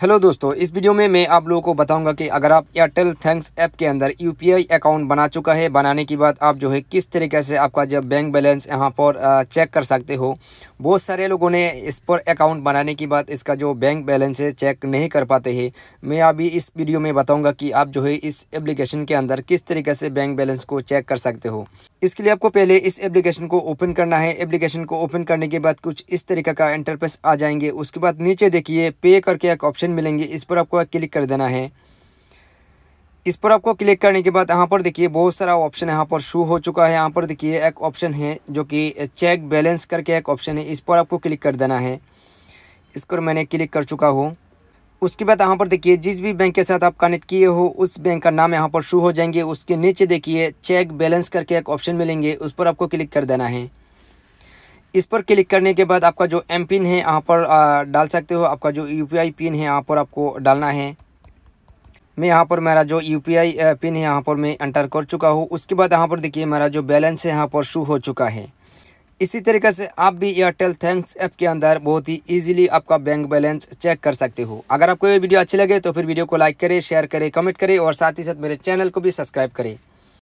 hello दोस्तों इस video में मैं आप लोगों को बताऊंगा कि अगर आप एयरटेल थैंक्स ऐप के अंदर यूपीआई अकाउंट बना चुका है बनाने के बाद आप जो है किस तरीके से आपका जब बैंक बैलेंस यहां पर चेक कर सकते हो बहुत सारे लोगों ने इस पर अकाउंट बनाने के बाद इसका जो बैंक बैलेंस है चेक नहीं कर पाते हैं मैं अभी इस वीडियो में बताऊँगा कि आप जो है इस एप्लीकेशन के अंदर किस तरीके से बैंक बैलेंस को चेक कर सकते हो इसके लिए आपको पहले इस एप्लीकेशन को ओपन करना है एप्लीकेशन को ओपन करने के बाद कुछ इस तरीके का इंटरपेस आ जाएंगे उसके बाद नीचे देखिए पे करके एक ऑप्शन ऑप्शन मिलेंगे इस पर आपको क्लिक कर देना है इस पर आपको क्लिक करने के बाद यहाँ पर देखिए बहुत सारा ऑप्शन यहाँ पर शो हो चुका है यहाँ पर देखिए एक ऑप्शन है जो कि चेक बैलेंस करके एक ऑप्शन है इस पर आपको क्लिक कर देना है इस पर मैंने क्लिक कर चुका हूँ उसके बाद यहाँ पर देखिए जिस भी बैंक के साथ आप कनेक्ट किए हो उस बैंक का नाम यहाँ पर शो हो जाएंगे उसके नीचे देखिए चेक बैलेंस करके एक ऑप्शन मिलेंगे उस पर आपको क्लिक कर देना है इस पर क्लिक करने के बाद आपका जो एम पिन है यहाँ पर आ, डाल सकते हो आपका जो यू पिन है यहाँ पर आपको डालना है मैं यहाँ पर मेरा जो यू पिन है यहाँ पर मैं एंटर कर चुका हूँ उसके बाद यहाँ पर देखिए मेरा जो बैलेंस है यहाँ पर शू हो चुका है इसी तरीके से आप भी एयरटेल थैंक्स ऐप के अंदर बहुत ही इजीली आपका बैंक बैलेंस चेक कर सकते हो अगर आपको ये वीडियो अच्छी लगे तो फिर वीडियो को लाइक करें शेयर करें कमेंट करें और साथ ही साथ मेरे चैनल को भी सब्सक्राइब करें